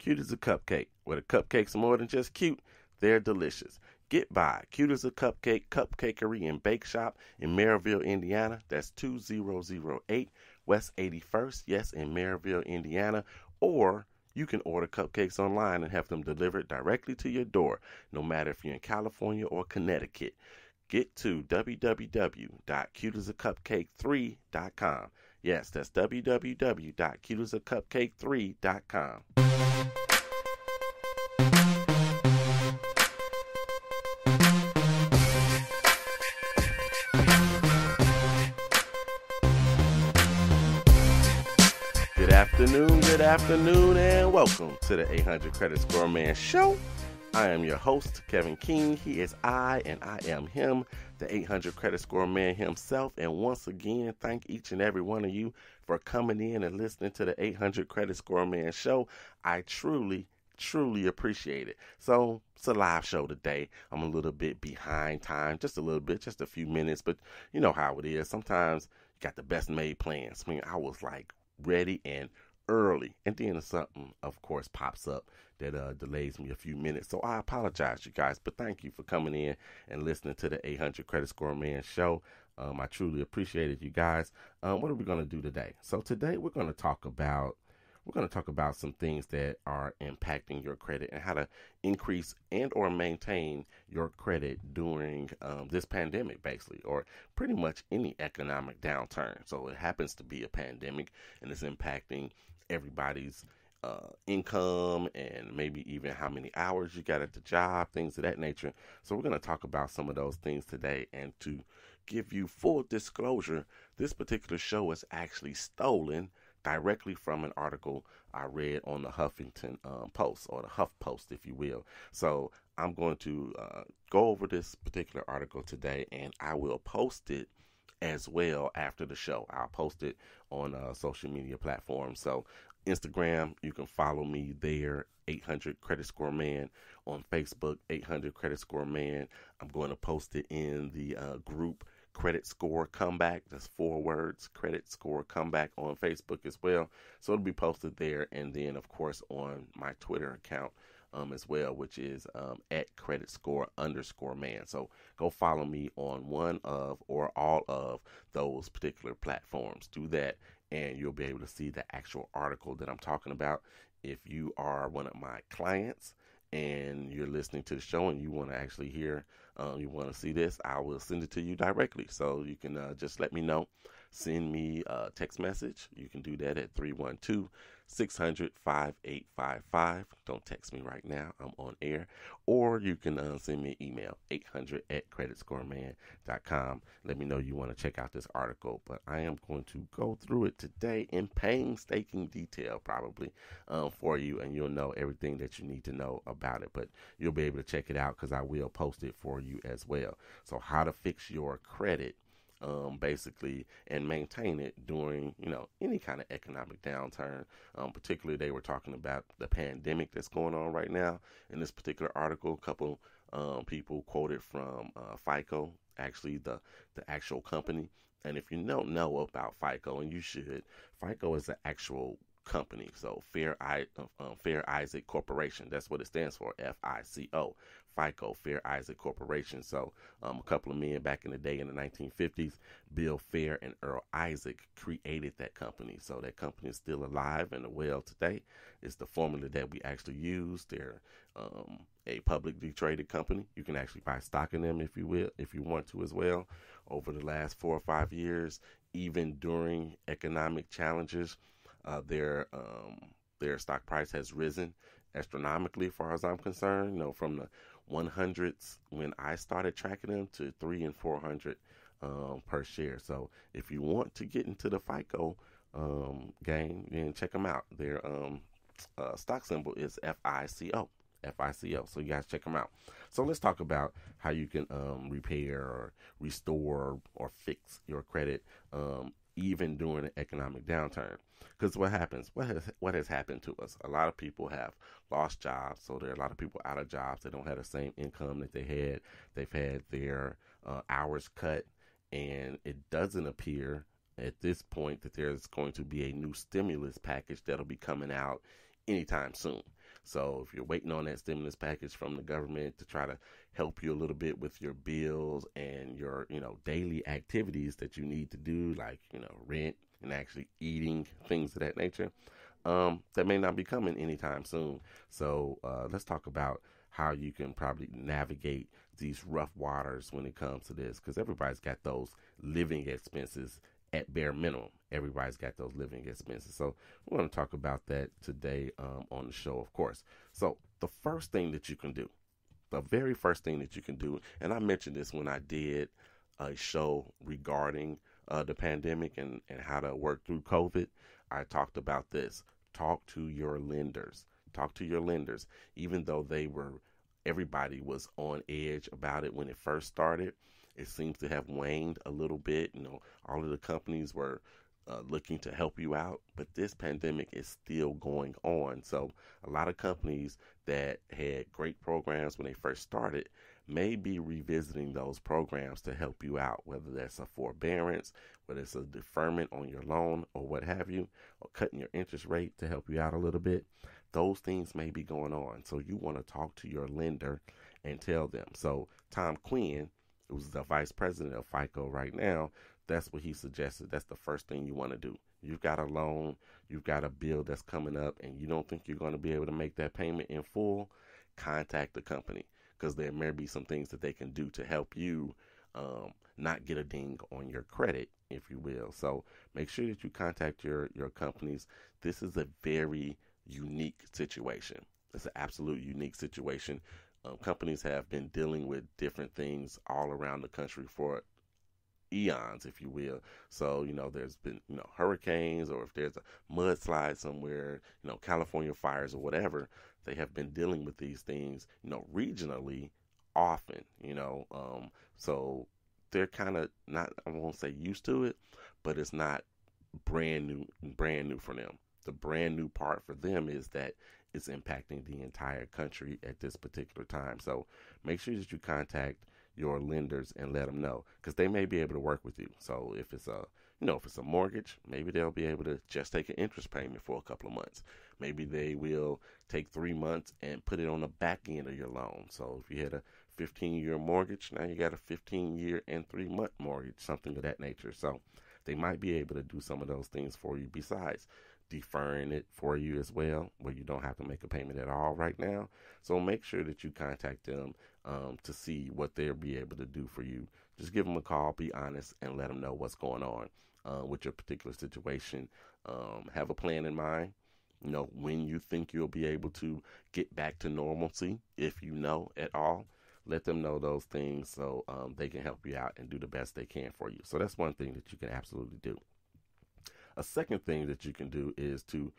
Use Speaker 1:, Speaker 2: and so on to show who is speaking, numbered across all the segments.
Speaker 1: Cute as a cupcake. Where the cupcakes are more than just cute, they're delicious. Get by Cute as a Cupcake Cupcakery and Bake Shop in Maryville, Indiana. That's 2008 West 81st, yes, in Maryville, Indiana. Or you can order cupcakes online and have them delivered directly to your door, no matter if you're in California or Connecticut. Get to www.cuteasacupcake3.com. Yes, that's www.cutesacupcake3.com. Good afternoon, good afternoon, and welcome to the 800 Credit Score Man Show. I am your host, Kevin King. He is I, and I am him, the 800 credit score man himself. And once again, thank each and every one of you for coming in and listening to the 800 credit score man show. I truly, truly appreciate it. So, it's a live show today. I'm a little bit behind time, just a little bit, just a few minutes, but you know how it is. Sometimes you got the best made plans. I mean, I was like ready and early. And then something, of course, pops up that uh, delays me a few minutes. So I apologize, you guys, but thank you for coming in and listening to the 800 Credit Score Man show. Um, I truly appreciate it, you guys. Um, what are we going to do today? So today we're going to talk about we're going to talk about some things that are impacting your credit and how to increase and or maintain your credit during um, this pandemic basically or pretty much any economic downturn so it happens to be a pandemic and it's impacting everybody's uh, income and maybe even how many hours you got at the job, things of that nature. So, we're going to talk about some of those things today. And to give you full disclosure, this particular show is actually stolen directly from an article I read on the Huffington um, Post or the Huff Post, if you will. So, I'm going to uh, go over this particular article today and I will post it as well after the show. I'll post it on uh, social media platforms. So, Instagram, you can follow me there, 800 Credit Score Man. On Facebook, 800 Credit Score Man. I'm going to post it in the uh, group Credit Score Comeback. That's four words, Credit Score Comeback on Facebook as well. So it'll be posted there. And then, of course, on my Twitter account um, as well, which is um, at credit score underscore man. So go follow me on one of or all of those particular platforms. Do that, and you'll be able to see the actual article that I'm talking about. If you are one of my clients and you're listening to the show and you want to actually hear, um, you want to see this, I will send it to you directly. So you can uh, just let me know send me a text message. You can do that at 312 600 5855. Don't text me right now, I'm on air. Or you can uh, send me an email 800 at creditscoreman.com. Let me know you want to check out this article, but I am going to go through it today in painstaking detail, probably um, for you, and you'll know everything that you need to know about it. But you'll be able to check it out because I will post it for you as well. So, how to fix your credit um, basically and maintain it during you know any kind of economic downturn. Um, particularly, they were talking about the pandemic that's going on right now. In this particular article, a couple um, people quoted from uh, FICO, actually the the actual company. And if you don't know about FICO, and you should, FICO is the actual company. So Fair I um, Fair Isaac Corporation. That's what it stands for. F I C O. FICO, Fair Isaac Corporation. So um, a couple of men back in the day in the 1950s, Bill Fair and Earl Isaac created that company. So that company is still alive and well today. It's the formula that we actually use. They're um, a publicly traded company. You can actually buy stock in them if you will, if you want to as well. Over the last four or five years, even during economic challenges uh, their um, their stock price has risen astronomically, as far as I'm concerned. You know, from the 100s when I started tracking them to three and 400 um, per share. So if you want to get into the FICO um, game, then check them out. Their um, uh, stock symbol is FICO. FICO. So you guys check them out. So let's talk about how you can um, repair or restore or fix your credit um, even during an economic downturn. Because what happens? What has what has happened to us? A lot of people have lost jobs, so there are a lot of people out of jobs. They don't have the same income that they had. They've had their uh, hours cut, and it doesn't appear at this point that there's going to be a new stimulus package that'll be coming out anytime soon. So if you're waiting on that stimulus package from the government to try to help you a little bit with your bills and your, you know, daily activities that you need to do, like, you know, rent and actually eating, things of that nature, um, that may not be coming anytime soon. So uh, let's talk about how you can probably navigate these rough waters when it comes to this because everybody's got those living expenses at bare minimum everybody's got those living expenses. So we're going to talk about that today um, on the show, of course. So the first thing that you can do, the very first thing that you can do, and I mentioned this when I did a show regarding uh, the pandemic and, and how to work through COVID, I talked about this. Talk to your lenders. Talk to your lenders. Even though they were, everybody was on edge about it when it first started, it seems to have waned a little bit. You know, all of the companies were uh, looking to help you out, but this pandemic is still going on. So, a lot of companies that had great programs when they first started may be revisiting those programs to help you out, whether that's a forbearance, whether it's a deferment on your loan, or what have you, or cutting your interest rate to help you out a little bit. Those things may be going on. So, you want to talk to your lender and tell them. So, Tom Quinn, who's the vice president of FICO right now, that's what he suggested. That's the first thing you want to do. You've got a loan, you've got a bill that's coming up, and you don't think you're going to be able to make that payment in full, contact the company because there may be some things that they can do to help you um, not get a ding on your credit, if you will. So make sure that you contact your your companies. This is a very unique situation. It's an absolute unique situation. Um, companies have been dealing with different things all around the country for eons, if you will. So, you know, there's been, you know, hurricanes or if there's a mudslide somewhere, you know, California fires or whatever, they have been dealing with these things, you know, regionally often, you know. Um, so they're kind of not, I won't say used to it, but it's not brand new, brand new for them. The brand new part for them is that it's impacting the entire country at this particular time. So make sure that you contact your lenders and let them know because they may be able to work with you. So if it's a you know if it's a mortgage, maybe they'll be able to just take an interest payment for a couple of months. Maybe they will take three months and put it on the back end of your loan. So if you had a 15 year mortgage, now you got a 15 year and three month mortgage, something of that nature. So they might be able to do some of those things for you. Besides, deferring it for you as well, where you don't have to make a payment at all right now. So make sure that you contact them um, to see what they'll be able to do for you. Just give them a call, be honest, and let them know what's going on uh, with your particular situation. Um, have a plan in mind. You know when you think you'll be able to get back to normalcy, if you know at all. Let them know those things so um, they can help you out and do the best they can for you. So that's one thing that you can absolutely do. A second thing that you can do is to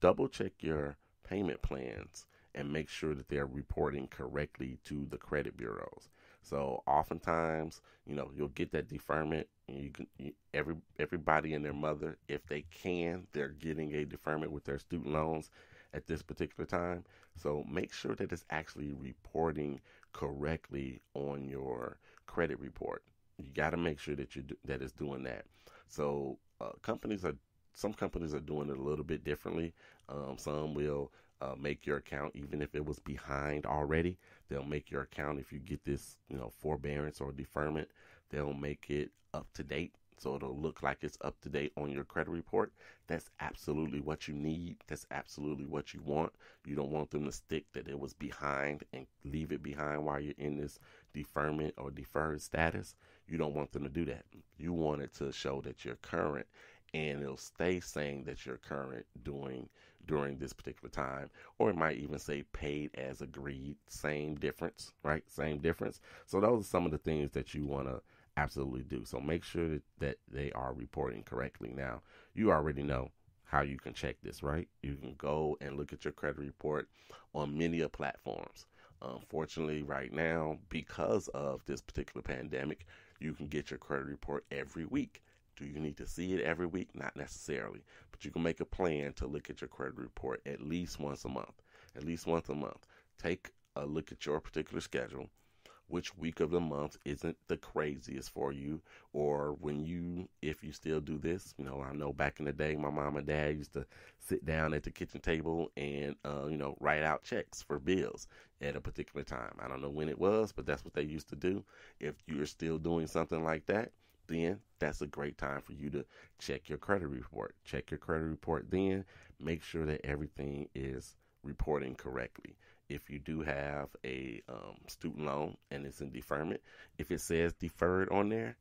Speaker 1: double check your payment plans and make sure that they're reporting correctly to the credit bureaus. So oftentimes, you know, you'll get that deferment, and you can you, every everybody and their mother, if they can, they're getting a deferment with their student loans at this particular time. So make sure that it's actually reporting correctly on your credit report. You got to make sure that you do, that it's doing that. So uh, companies are some companies are doing it a little bit differently. Um, some will uh, make your account even if it was behind already. They'll make your account if you get this, you know, forbearance or deferment. They'll make it up to date so it'll look like it's up to date on your credit report. That's absolutely what you need. That's absolutely what you want. You don't want them to stick that it was behind and leave it behind while you're in this deferment or deferred status. You don't want them to do that. You want it to show that you're current and it'll stay saying that you're current doing during this particular time or it might even say paid as agreed same difference right same difference so those are some of the things that you want to absolutely do so make sure that, that they are reporting correctly now you already know how you can check this right you can go and look at your credit report on many of platforms unfortunately right now because of this particular pandemic you can get your credit report every week do you need to see it every week? Not necessarily, but you can make a plan to look at your credit report at least once a month. At least once a month. Take a look at your particular schedule. Which week of the month isn't the craziest for you? Or when you, if you still do this, you know, I know back in the day, my mom and dad used to sit down at the kitchen table and, uh, you know, write out checks for bills at a particular time. I don't know when it was, but that's what they used to do. If you're still doing something like that, then that's a great time for you to check your credit report. Check your credit report then. Make sure that everything is reporting correctly. If you do have a um, student loan and it's in deferment, if it says deferred on there,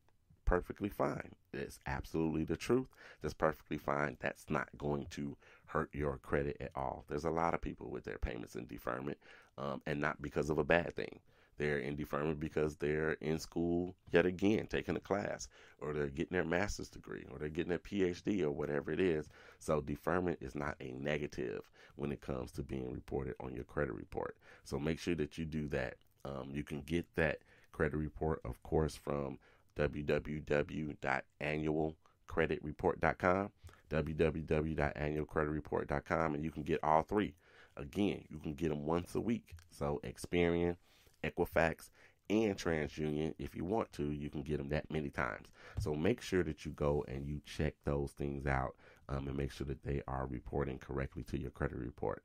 Speaker 1: perfectly fine. That's absolutely the truth. That's perfectly fine. That's not going to hurt your credit at all. There's a lot of people with their payments in deferment, um, and not because of a bad thing. They're in deferment because they're in school yet again, taking a class, or they're getting their master's degree, or they're getting their PhD, or whatever it is. So, deferment is not a negative when it comes to being reported on your credit report. So, make sure that you do that. Um, you can get that credit report, of course, from www.annualcreditreport.com, www.annualcreditreport.com, and you can get all three. Again, you can get them once a week. So, Experian, Equifax, and TransUnion. If you want to, you can get them that many times. So make sure that you go and you check those things out um, and make sure that they are reporting correctly to your credit report.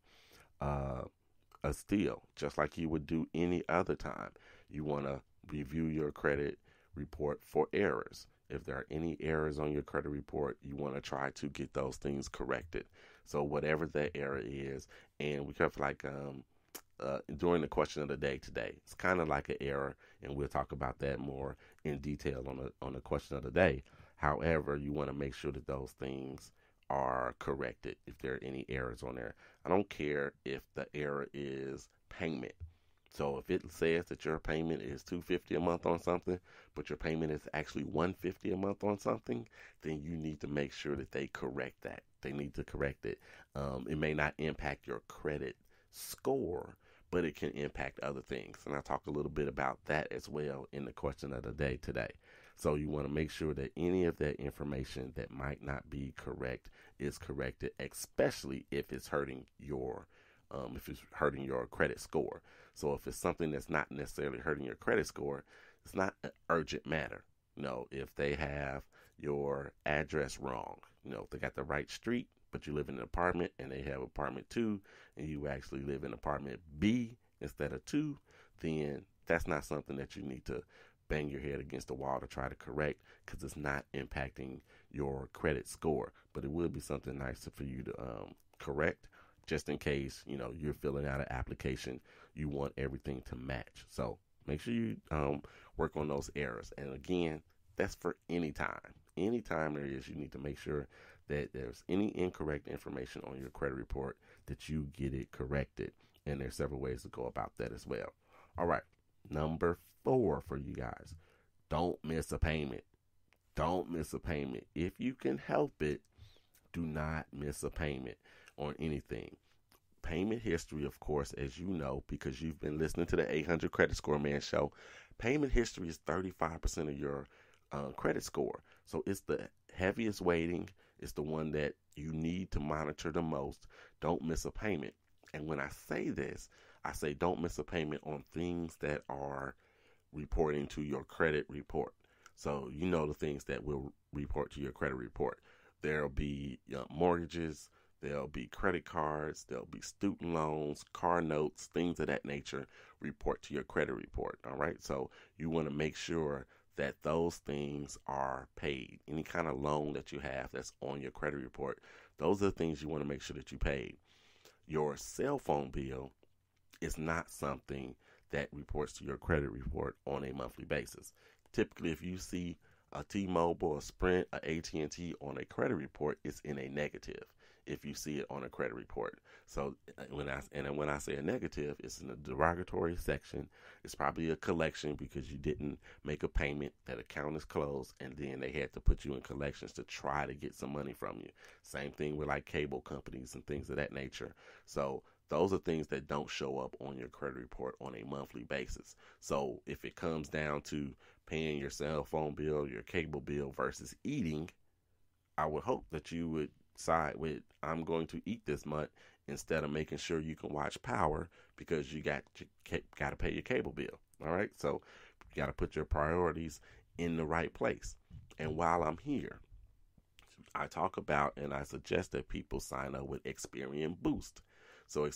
Speaker 1: Uh, a steal, just like you would do any other time. You want to review your credit report for errors. If there are any errors on your credit report, you want to try to get those things corrected. So whatever that error is, and we have like um, uh, during the question of the day today. It's kind of like an error, and we'll talk about that more in detail on the on the question of the day. However, you want to make sure that those things are corrected if there are any errors on there. I don't care if the error is payment. So if it says that your payment is 250 a month on something, but your payment is actually 150 a month on something, then you need to make sure that they correct that. They need to correct it. Um, it may not impact your credit score, but it can impact other things. And I talk a little bit about that as well in the question of the day today. So you want to make sure that any of that information that might not be correct is corrected, especially if it's hurting your um, if it's hurting your credit score. So if it's something that's not necessarily hurting your credit score, it's not an urgent matter. You no, know, if they have your address wrong, you know, if they got the right street, but you live in an apartment and they have apartment two, and you actually live in apartment B instead of two, then that's not something that you need to bang your head against the wall to try to correct because it's not impacting your credit score. But it would be something nice for you to um, correct just in case you know you're filling out an application you want everything to match so make sure you um, work on those errors and again that's for any time any time there is you need to make sure that there's any incorrect information on your credit report that you get it corrected. And there's several ways to go about that as well. All right, number four for you guys don't miss a payment. Don't miss a payment. If you can help it, do not miss a payment on anything payment history, of course, as you know, because you've been listening to the 800 Credit Score Man show, payment history is 35% of your uh, credit score. So it's the heaviest weighting is the one that you need to monitor the most. Don't miss a payment. And when I say this, I say don't miss a payment on things that are reporting to your credit report. So you know the things that will report to your credit report. There'll be uh, mortgages, there'll be credit cards, there'll be student loans, car notes, things of that nature report to your credit report. All right. So you want to make sure that those things are paid. Any kind of loan that you have that's on your credit report, those are the things you want to make sure that you pay. Your cell phone bill is not something that reports to your credit report on a monthly basis. Typically, if you see a T-Mobile, a Sprint, a AT&T on a credit report, it's in a negative if you see it on a credit report. So uh, when I and when I say a negative, it's in the derogatory section. It's probably a collection because you didn't make a payment. That account is closed, and then they had to put you in collections to try to get some money from you. Same thing with like cable companies and things of that nature. So those are things that don't show up on your credit report on a monthly basis. So if it comes down to paying your cell phone bill, your cable bill versus eating, I would hope that you would side with I'm going to eat this much instead of making sure you can watch Power because you got you got to pay your cable bill. All right, so you got to put your priorities in the right place. And while I'm here, I talk about and I suggest that people sign up with Experian Boost. So